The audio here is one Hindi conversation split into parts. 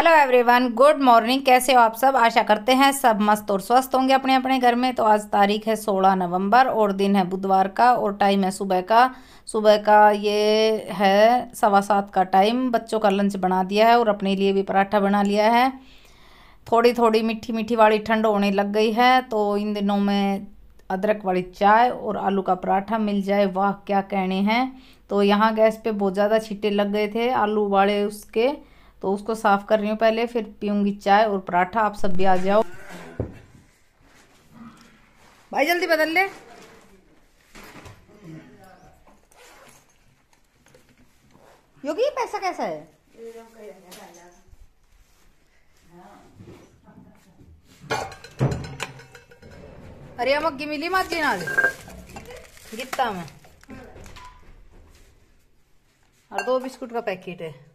हेलो एवरीवन गुड मॉर्निंग कैसे हो आप सब आशा करते हैं सब मस्त और स्वस्थ होंगे अपने अपने घर में तो आज तारीख है सोलह नवंबर और दिन है बुधवार का और टाइम है सुबह का सुबह का ये है सवा सात का टाइम बच्चों का लंच बना दिया है और अपने लिए भी पराठा बना लिया है थोड़ी थोड़ी मीठी मीठी वाली ठंड होने लग गई है तो इन दिनों में अदरक वाली चाय और आलू का पराठा मिल जाए वाह क्या कहने हैं तो यहाँ गैस पे बहुत ज़्यादा छीटे लग गए थे आलू वाले उसके तो उसको साफ़ कर रही हूँ पहले फिर पीऊँगी चाय और पराठा आप सब भी आ जाओ भाई जल्दी बदल ले योगी ये पैसा कैसा है अरे मग्गी मिली माझी ना गित्ता में और दो बिस्कुट का पैकेट है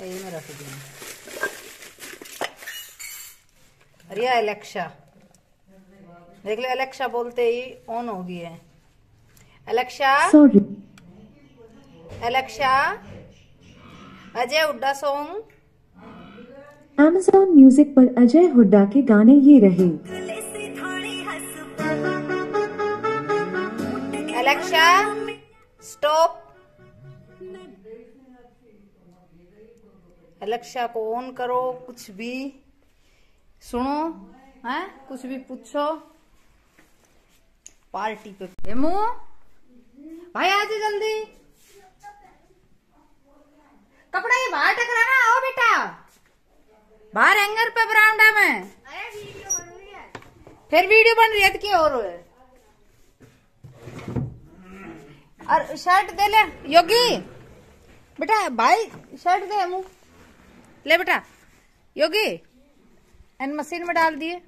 ये मैं रख दी अरे यह एलेक्शा देख लो एलेक्शा बोलते ही ऑन हो गई है Alexa Alexa Ajay Hooda song Amazon music पर अजय हुड्डा के गाने ये रहे एलेक्शा स्टॉप अलक्षा को ऑन करो कुछ भी सुनो है कुछ भी पूछो पार्टी पे हेमो भाई आज जल्दी कपड़ा ये बाहर टकराना आओ बेटा बाहर हैंगर पे बरामदा में फिर वीडियो बन रही है तो क्या और और शर्ट दे ले योगी बेटा भाई शर्ट दे हम ले बेटा योगी एन मशीन में डाल दिए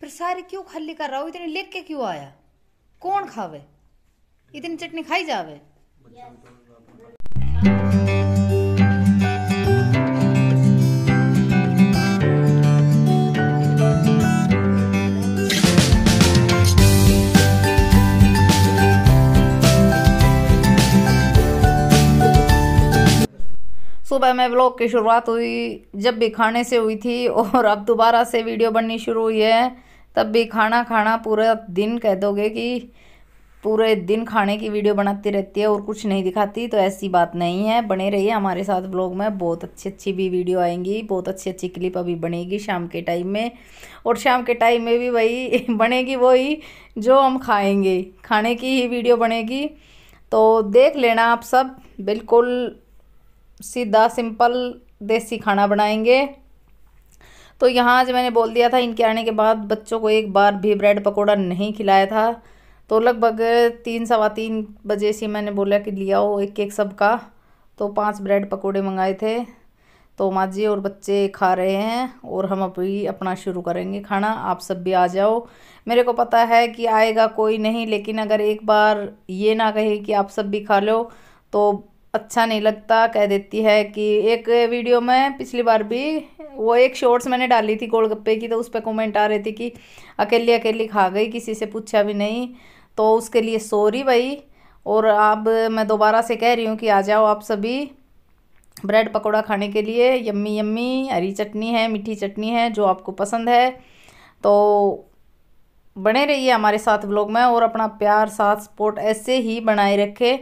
फिर सारे क्यों खाली कर रहा हो इतने लेके क्यों आया कौन खावे इतनी चटनी खाई जावे सुबह में ब्लॉग की शुरुआत हुई जब भी खाने से हुई थी और अब दोबारा से वीडियो बननी शुरू हुई है तब भी खाना खाना पूरा दिन कह दोगे कि पूरे दिन खाने की वीडियो बनाती रहती है और कुछ नहीं दिखाती तो ऐसी बात नहीं है बने रहिए हमारे साथ ब्लॉग में बहुत अच्छी अच्छी भी वीडियो आएंगी बहुत अच्छी अच्छी क्लिप अभी बनेगी शाम के टाइम में और शाम के टाइम में भी वही बनेगी वही जो हम खाएंगे खाने की ही वीडियो बनेगी तो देख लेना आप सब बिल्कुल सीधा सिंपल देसी खाना बनाएंगे तो यहाँ आज मैंने बोल दिया था इनके आने के बाद बच्चों को एक बार भी ब्रेड पकौड़ा नहीं खिलाया था तो लगभग तीन सवा तीन बजे से मैंने बोला कि लिया हो एक एक सब का तो पांच ब्रेड पकोड़े मंगाए थे तो माँ जी और बच्चे खा रहे हैं और हम अभी अपना शुरू करेंगे खाना आप सब भी आ जाओ मेरे को पता है कि आएगा कोई नहीं लेकिन अगर एक बार ये ना कहे कि आप सब भी खा लो तो अच्छा नहीं लगता कह देती है कि एक वीडियो में पिछली बार भी वो एक शॉर्ट्स मैंने डाली थी गोलगप्पे की तो उस पर कॉमेंट आ रही थी कि अकेली अकेली खा गई किसी से पूछा भी नहीं तो उसके लिए सॉरी भाई और अब मैं दोबारा से कह रही हूँ कि आ जाओ आप सभी ब्रेड पकौड़ा खाने के लिए यम्मी यम्मी हरी चटनी है मीठी चटनी है जो आपको पसंद है तो बने रहिए हमारे साथ ब्लॉग में और अपना प्यार साथ सपोर्ट ऐसे ही बनाए रखें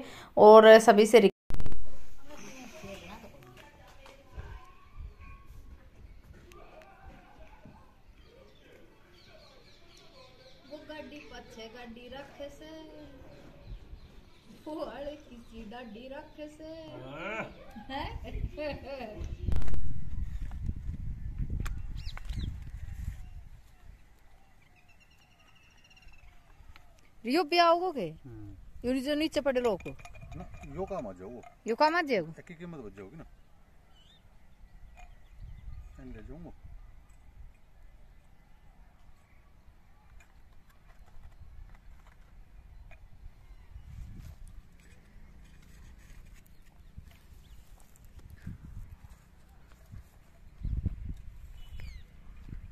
और सभी से गाड़ी रख से किसी गाड़ी से हाँ। रियो हम्म। यो जो नीचे पड़े लोग को यो काम आ जाओ यो काम आ जाओ कीमत बच जाओगी ना एंड जाऊंगा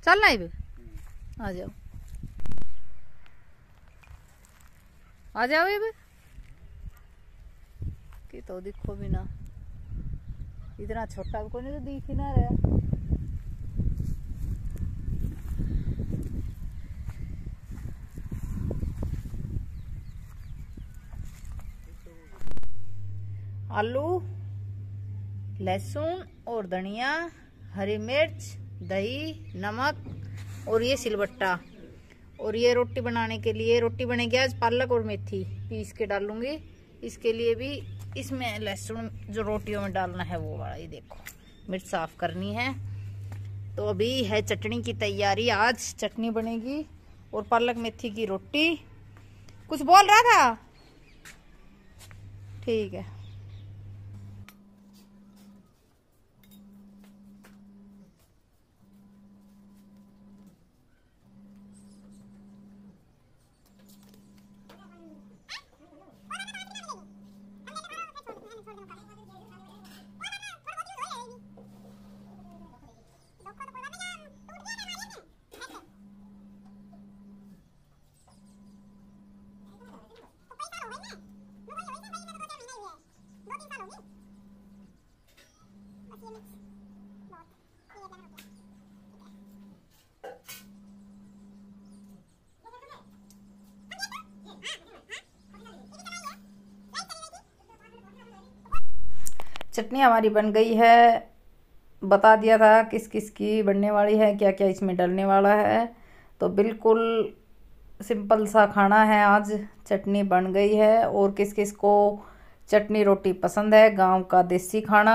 चलना ये आ जाओ आ जाओ ये कि तो दिखो भी ना इतना छोटा भी कोई तो दिख ही ना रहा आलू लहसुन और धनिया हरी मिर्च दही नमक और ये सिलबट्टा और ये रोटी बनाने के लिए रोटी बनेगी आज पालक और मेथी पीस के डालूंगी इसके लिए भी इसमें लहसुन जो रोटियों में डालना है वो वाला ये देखो मिर्च साफ़ करनी है तो अभी है चटनी की तैयारी आज चटनी बनेगी और पालक मेथी की रोटी कुछ बोल रहा था ठीक है चटनी हमारी बन गई है बता दिया था किस किस की बनने वाली है क्या क्या इसमें डलने वाला है तो बिल्कुल सिंपल सा खाना है आज चटनी बन गई है और किस किस को चटनी रोटी पसंद है गांव का देसी खाना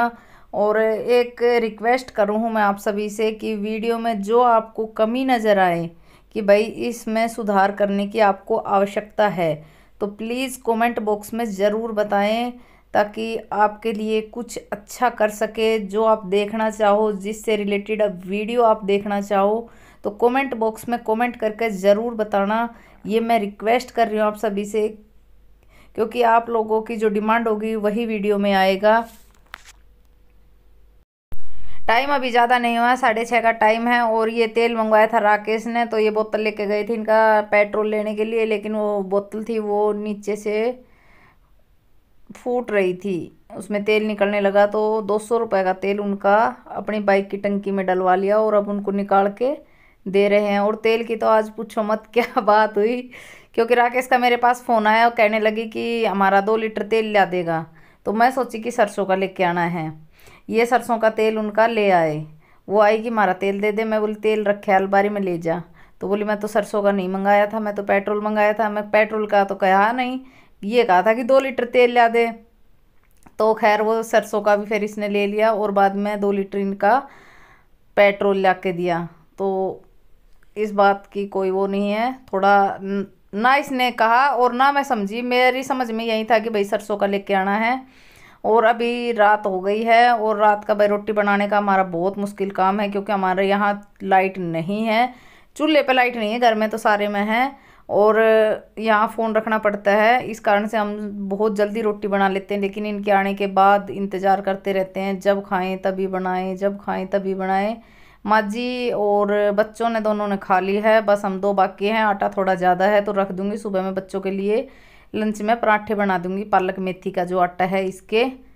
और एक रिक्वेस्ट करूँ मैं आप सभी से कि वीडियो में जो आपको कमी नज़र आए कि भाई इसमें सुधार करने की आपको आवश्यकता है तो प्लीज़ कमेंट बॉक्स में ज़रूर बताएं ताकि आपके लिए कुछ अच्छा कर सके जो आप देखना चाहो जिससे रिलेटेड अब वीडियो आप देखना चाहो तो कमेंट बॉक्स में कमेंट करके ज़रूर बताना ये मैं रिक्वेस्ट कर रही हूँ आप सभी से क्योंकि आप लोगों की जो डिमांड होगी वही वीडियो में आएगा टाइम अभी ज़्यादा नहीं हुआ साढ़े छः का टाइम है और ये तेल मंगवाया था राकेश ने तो ये बोतल लेके गए थे इनका पेट्रोल लेने के लिए लेकिन वो बोतल थी वो नीचे से फूट रही थी उसमें तेल निकलने लगा तो दो सौ रुपये का तेल उनका अपनी बाइक की टंकी में डलवा लिया और अब उनको निकाल के दे रहे हैं और तेल की तो आज पूछो मत क्या बात हुई क्योंकि राकेश का मेरे पास फ़ोन आया और कहने लगी कि हमारा दो लीटर तेल ला देगा तो मैं सोची कि सरसों का लेके आना है ये सरसों का तेल उनका ले आए वो आई कि हमारा तेल दे दे मैं बोली तेल रखे अलबारी में ले जा तो बोली मैं तो सरसों का नहीं मंगाया था मैं तो पेट्रोल मंगाया था मैं पेट्रोल का तो कहा नहीं ये कहा था कि दो लीटर तेल ला दे तो खैर वो सरसों का भी फिर इसने ले लिया और बाद में दो लीटर इनका पेट्रोल ला के दिया तो इस बात की कोई वो नहीं है थोड़ा ना इसने कहा और ना मैं समझी मेरी समझ में यही था कि भाई सरसों का लेके आना है और अभी रात हो गई है और रात का भाई रोटी बनाने का हमारा बहुत मुश्किल काम है क्योंकि हमारे यहाँ लाइट नहीं है चूल्हे पे लाइट नहीं है घर में तो सारे में हैं और यहाँ फ़ोन रखना पड़ता है इस कारण से हम बहुत जल्दी रोटी बना लेते हैं लेकिन इनके आने के बाद इंतज़ार करते रहते हैं जब खाएं तभी बनाएं जब खाएं तभी बनाएं माँ जी और बच्चों ने दोनों ने खा ली है बस हम दो बाकी हैं आटा थोड़ा ज़्यादा है तो रख दूँगी सुबह में बच्चों के लिए लंच में पराठे बना दूँगी पालक मेथी का जो आटा है इसके